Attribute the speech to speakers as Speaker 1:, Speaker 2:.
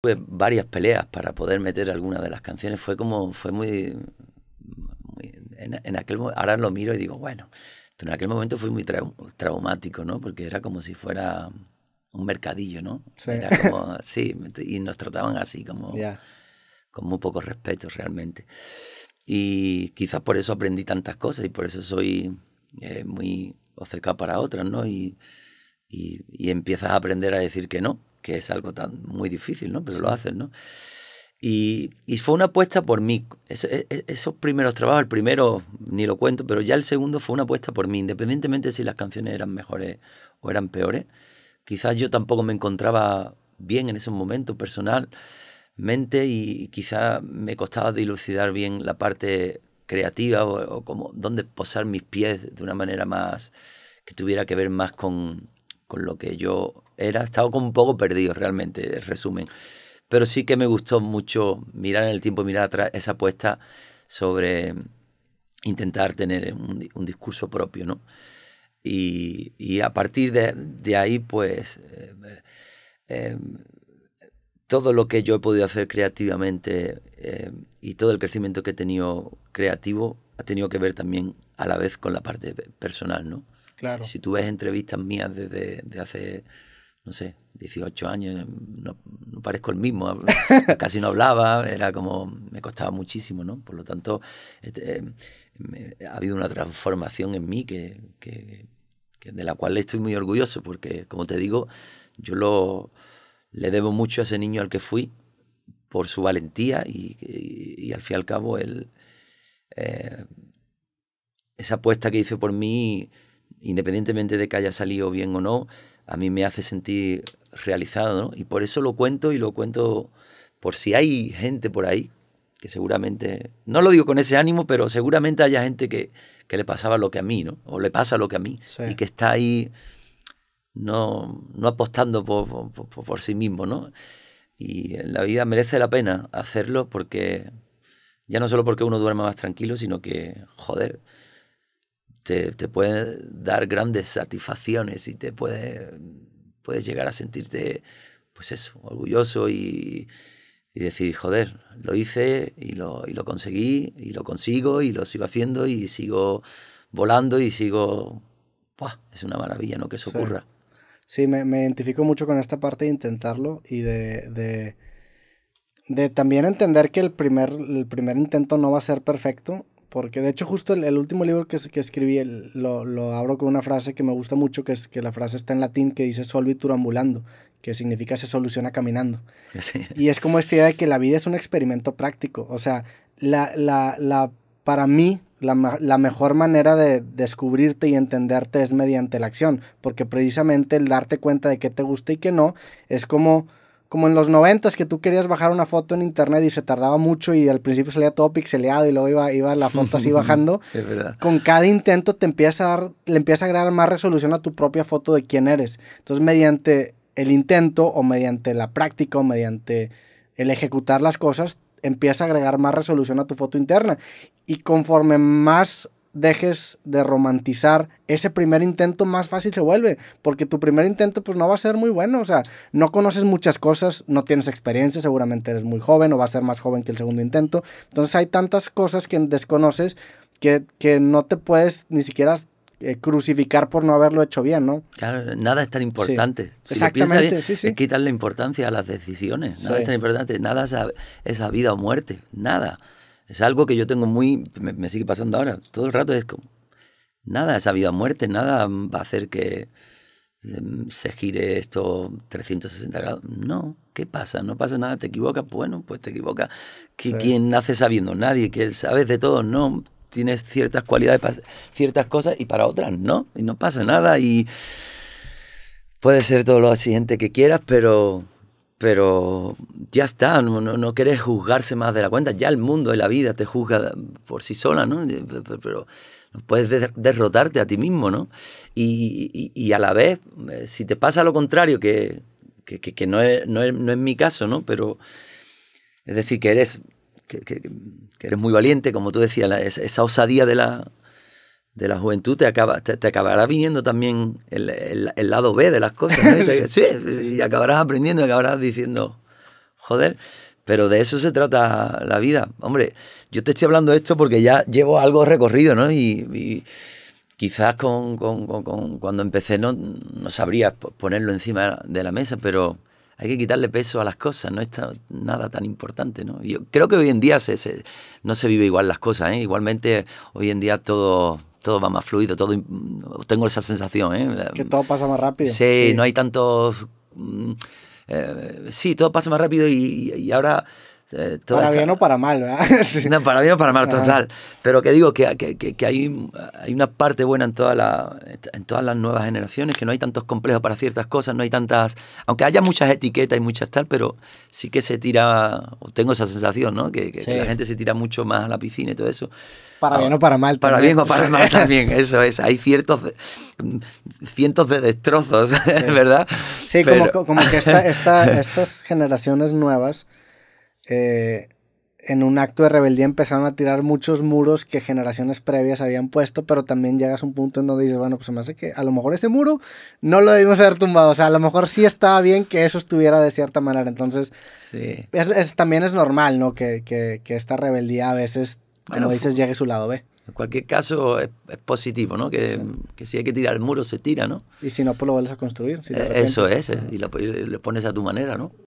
Speaker 1: Tuve varias peleas para poder meter alguna de las canciones. Fue como, fue muy. en, aquel Ahora lo miro y digo, bueno, en aquel momento fue muy traumático, ¿no? Porque era como si fuera un mercadillo, ¿no? Sí. y nos trataban así, como. Con muy poco respeto, realmente. Y quizás por eso aprendí tantas cosas y por eso soy eh, muy OCK para otras, ¿no? y, y empiezas a aprender a decir que no que es algo tan muy difícil, ¿no? Pero lo hacen, ¿no? Y, fue una apuesta por mí. E, e, esos primeros trabajos, el primero ni lo cuento, pero ya el segundo fue una apuesta por mí, independientemente si las canciones eran mejores o eran peores. Quizás yo tampoco me encontraba bien en ese momento personalmente y, y quizás me costaba dilucidar bien la parte creativa o, como dónde posar mis pies de una manera más que tuviera que ver más con, con lo que yo era, estaba como un poco perdido realmente, el resumen. Pero sí que me gustó mucho mirar en el tiempo, mirar atrás esa apuesta sobre intentar tener un, discurso propio, ¿no? Y, y a partir de, de ahí, pues, eh, eh, todo lo que yo he podido hacer creativamente eh, y todo el crecimiento que he tenido creativo ha tenido que ver también a la vez con la parte personal, ¿no? Claro. Si, tú ves entrevistas mías desde de hace no sé, 18 años, no, parezco el mismo, casi no hablaba, era como, me costaba muchísimo, ¿no? Por lo tanto, este, eh, ha habido una transformación en mí que, de la cual estoy muy orgulloso, porque, como te digo, yo lo, le debo mucho a ese niño al que fui por su valentía y, al fin y al cabo él, eh, esa apuesta que hizo por mí, independientemente de que haya salido bien o no, a mí me hace sentir realizado, ¿no? Y por eso lo cuento y lo cuento por si hay gente por ahí, que seguramente, no lo digo con ese ánimo, pero seguramente haya gente que, le pasaba lo que a mí, ¿no? O le pasa lo que a mí, y que está ahí no, no apostando por, por, por, sí mismo, ¿no? Y en la vida merece la pena hacerlo porque, ya no solo porque uno duerma más tranquilo, sino que, joder, te, puede dar grandes satisfacciones y te puede, puedes llegar a sentirte, pues eso, orgulloso y, decir, joder, lo hice y lo, conseguí y lo consigo y lo sigo haciendo y sigo volando y sigo... ¡Buah! Es una maravilla, ¿no? Que eso ocurra.
Speaker 2: Sí, me, me, identifico mucho con esta parte de intentarlo y de, de, de también entender que el primer, el primer intento no va a ser perfecto porque de hecho justo el, último libro que, que escribí lo, lo, abro con una frase que me gusta mucho, que es que la frase está en latín que dice solvitur ambulando, que significa se soluciona caminando. Y es como esta idea de que la vida es un experimento práctico, o sea, la, la, la para mí la, la, mejor manera de descubrirte y entenderte es mediante la acción, porque precisamente el darte cuenta de qué te gusta y qué no es como como en los noventas que tú querías bajar una foto en internet y se tardaba mucho y al principio salía todo pixeleado y luego iba, iba la foto así bajando. es verdad. Con cada intento te empieza a dar, le empieza a agregar más resolución a tu propia foto de quién eres. Entonces, mediante el intento o mediante la práctica o mediante el ejecutar las cosas, empieza a agregar más resolución a tu foto interna. Y conforme más dejes de romantizar ese primer intento, más fácil se vuelve, porque tu primer intento pues no va a ser muy bueno, o sea, no conoces muchas cosas, no tienes experiencia, seguramente eres muy joven o va a ser más joven que el segundo intento, entonces hay tantas cosas que desconoces que, que no te puedes ni siquiera eh, crucificar por no haberlo hecho bien, ¿no?
Speaker 1: nada es tan importante. exactamente, bien, sí, quitarle importancia a las decisiones, nada es tan importante, nada es vida o muerte, nada. Es algo que yo tengo muy, me, sigue pasando ahora, todo el rato es como, nada, esa vida a muerte, nada va a hacer que em, se gire esto 360 grados. No, ¿qué pasa? No pasa nada, te equivocas, bueno, pues te equivocas. que quien ¿Quién nace sabiendo? Nadie, que sabes de todo, no. Tienes ciertas cualidades para ciertas cosas y para otras no. Y no pasa nada y puede ser todo lo siguiente que quieras, pero pero ya está, no, no, querés juzgarse más de la cuenta, ya el mundo y la vida te juzga por sí sola, ¿no? Eh, pero puedes derrotarte a ti mismo, ¿no? Y, a la vez, eh, si te pasa lo contrario, que, no, es, no, es, mi caso, ¿no? Pero es decir, que eres, que, eres muy valiente, como tú decías, esa, osadía de la, de la juventud te, acaba, te, acabará viniendo también el, lado B de las cosas. Y sí, y acabarás aprendiendo y acabarás diciendo, joder, pero de eso se trata la vida. Hombre, yo te estoy hablando de esto porque ya llevo algo recorrido, ¿no? Y, quizás cuando empecé no, no sabría ponerlo encima de la mesa, pero hay que quitarle peso a las cosas, no es nada tan importante, ¿no? Yo creo que hoy en día se, no se vive igual las cosas, ¿eh? Igualmente hoy en día todo todo va más fluido, todo tengo esa sensación. ¿eh? Que
Speaker 2: todo pasa más rápido. Sí, no hay
Speaker 1: tantos... Mm, eh, sí, todo pasa más rápido y, y ahora eh, para bien o
Speaker 2: para mal, ¿verdad?
Speaker 1: Ah. para bien o para mal, total. Pero que digo que, hay, hay una parte buena en, toda la, en todas las nuevas generaciones, que no hay tantos complejos para ciertas cosas, no hay tantas... Aunque haya muchas etiquetas y muchas tal, pero sí que se tira, tengo esa sensación, ¿no? Que, la gente se tira mucho más a la piscina y todo eso. Para ah, bien o para mal. Para bien o para mal también, eso es. Hay ciertos, cientos de destrozos, ¿verdad? Sí, como, que estas
Speaker 2: generaciones nuevas eh, en un acto de rebeldía empezaron a tirar muchos muros que generaciones previas habían puesto, pero también llegas a un punto en donde dices, bueno, pues me hace que a lo mejor ese muro no lo debimos haber tumbado, o sea, a lo mejor sí estaba bien que eso estuviera de cierta manera, entonces es, también es normal, ¿no? Que, que, esta rebeldía a veces, bueno, como dices, llegue a su lado ve
Speaker 1: En cualquier caso, es, positivo, ¿no? Que, que, si hay que tirar el muro, se tira, ¿no?
Speaker 2: Y si no, pues lo vuelves a construir. Eh, eso
Speaker 1: es, eh, y lo, lo pones a tu manera, ¿no?